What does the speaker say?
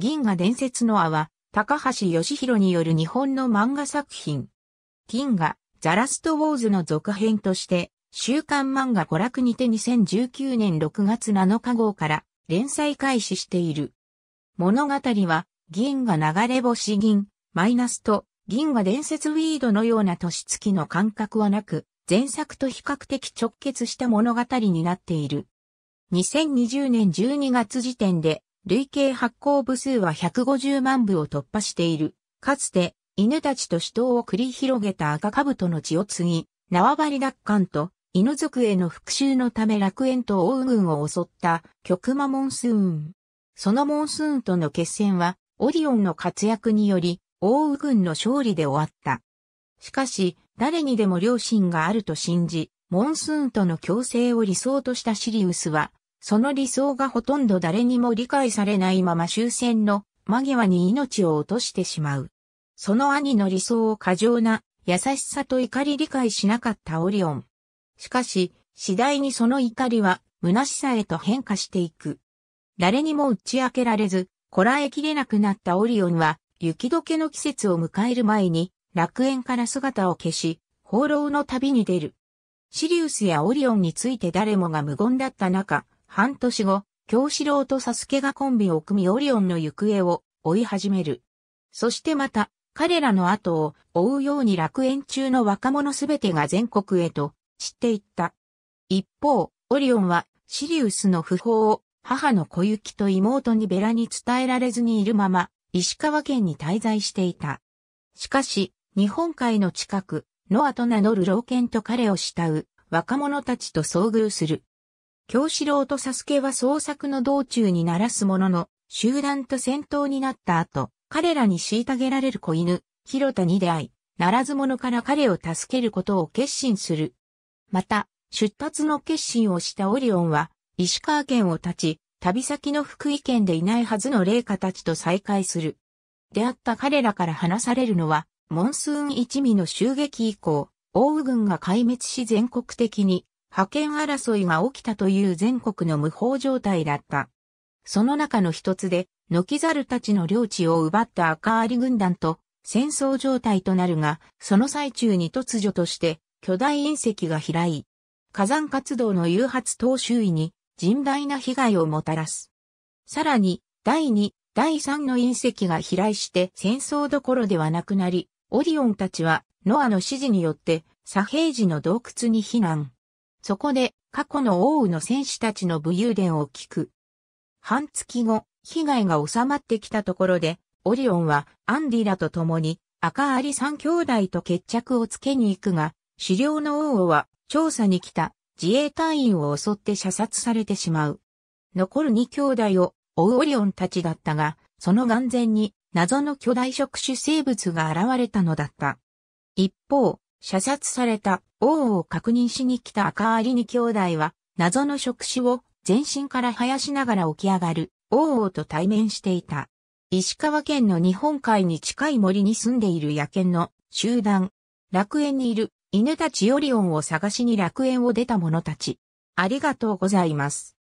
銀河伝説の輪は、高橋義弘による日本の漫画作品。銀河、ザラストウォーズの続編として、週刊漫画娯楽にて2019年6月7日号から連載開始している。物語は、銀河流れ星銀、マイナスと銀河伝説ウィードのような年月の感覚はなく、前作と比較的直結した物語になっている。2020年12月時点で累計発行部数は150万部を突破している。かつて、犬たちと死闘を繰り広げた赤兜の血を継ぎ、縄張り奪還と、犬族への復讐のため楽園と王軍を襲った極魔モンスーン。そのモンスーンとの決戦は、オリオンの活躍により、王軍の勝利で終わった。しかし、誰にでも良心があると信じ、モンスーンとの共生を理想としたシリウスは、その理想がほとんど誰にも理解されないまま終戦の間際に命を落としてしまう。その兄の理想を過剰な優しさと怒り理解しなかったオリオン。しかし、次第にその怒りは虚しさへと変化していく。誰にも打ち明けられず、こらえきれなくなったオリオンは、雪解けの季節を迎える前に、楽園から姿を消し、放浪の旅に出る。シリウスやオリオンについて誰もが無言だった中、半年後、京四郎とサスケがコンビを組みオリオンの行方を追い始める。そしてまた、彼らの後を追うように楽園中の若者すべてが全国へと散っていった。一方、オリオンはシリウスの訃報を母の小雪と妹にベラに伝えられずにいるまま、石川県に滞在していた。しかし、日本海の近く、ノアと名乗る老犬と彼を慕う若者たちと遭遇する。京四郎とサスケは創作の道中に鳴らすものの、集団と戦闘になった後、彼らに虐げられる子犬、広田に出会い、ならず者から彼を助けることを決心する。また、出発の決心をしたオリオンは、石川県を立ち、旅先の福井県でいないはずの霊家たちと再会する。出会った彼らから話されるのは、モンスーン一味の襲撃以降、奥羽軍が壊滅し全国的に派遣争いが起きたという全国の無法状態だった。その中の一つで、ノキザルたちの領地を奪った赤アリ軍団と戦争状態となるが、その最中に突如として巨大隕石が飛来。火山活動の誘発等周囲に甚大な被害をもたらす。さらに、第2、第3の隕石が飛来して戦争どころではなくなり、オリオンたちはノアの指示によって左平寺の洞窟に避難。そこで過去の王羽の戦士たちの武勇伝を聞く。半月後、被害が収まってきたところで、オリオンはアンディラと共に赤アリ三兄弟と決着をつけに行くが、狩猟の王は調査に来た自衛隊員を襲って射殺されてしまう。残る二兄弟を追うオリオンたちだったが、その眼前に謎の巨大触手生物が現れたのだった。一方、射殺された王を確認しに来た赤ありに兄弟は、謎の触手を全身から生やしながら起き上がる、王王と対面していた。石川県の日本海に近い森に住んでいる野犬の集団。楽園にいる犬たちオリオンを探しに楽園を出た者たち。ありがとうございます。